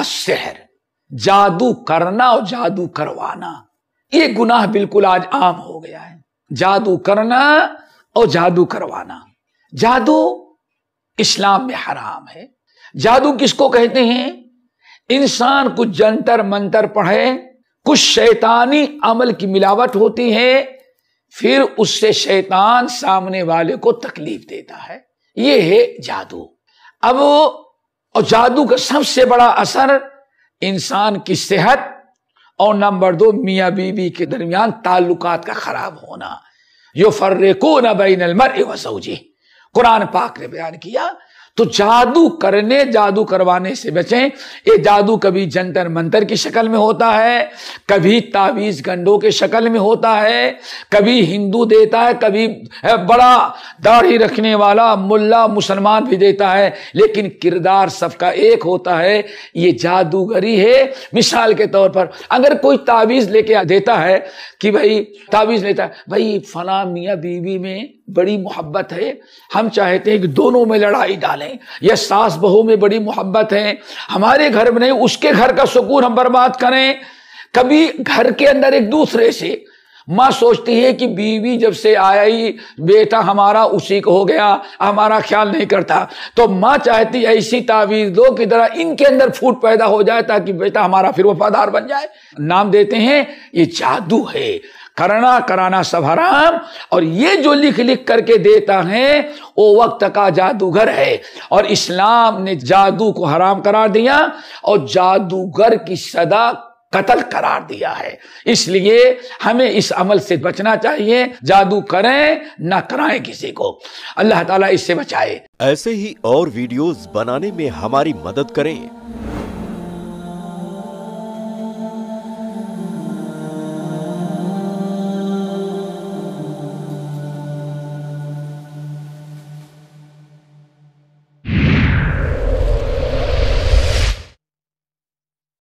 असहर जादू करना और जादू करवाना ये गुनाह बिल्कुल आज आम हो गया है जादू करना और जादू करवाना जादू इस्लाम में हराम है जादू किसको कहते हैं इंसान कुछ जंतर मंतर पढ़े कुछ शैतानी अमल की मिलावट होती है फिर उससे शैतान सामने वाले को तकलीफ देता है ये है जादू अब और जादू का सबसे बड़ा असर इंसान की सेहत और नंबर दो मियाँ बीबी के दरमियान ताल्लुकात का खराब होना यो फर्रेको न बैन अलमर कुरान पाक ने बयान किया तो जादू करने जादू करवाने से बचें ये जादू कभी जंतर मंतर की शक्ल में होता है कभी तावीज गंडों के शक्ल में होता है कभी हिंदू देता है कभी बड़ा दाढ़ी रखने वाला मुल्ला मुसलमान भी देता है लेकिन किरदार सबका एक होता है ये जादूगरी है मिसाल के तौर पर अगर कोई तावीज लेके देता है कि भाई तावीज लेता है भाई फला मियाँ बीवी में बड़ी मोहब्बत है हम चाहते हैं कि दोनों में लड़ाई डालें या सास बहू में बड़ी मोहब्बत है हमारे घर में नहीं उसके घर का सुकून हम बर्बाद करें कभी घर के अंदर एक दूसरे से माँ सोचती है कि बीवी जब से आया ही बेटा हमारा उसी को हो गया हमारा ख्याल नहीं करता तो माँ चाहती है ऐसी तावीज दो कि जरा इनके अंदर फूट पैदा हो जाए ताकि बेटा हमारा फिर वफादार बन जाए नाम देते हैं ये जादू है करना कराना सब हराम और ये जो लिख लिख करके देता है वो वक्त का जादूगर है और इस्लाम ने जादू को हराम करार दिया और जादूगर की सदा कत्ल करार दिया है इसलिए हमें इस अमल से बचना चाहिए जादू करें ना कराएं किसी को अल्लाह ताला इससे बचाए ऐसे ही और वीडियोस बनाने में हमारी मदद करें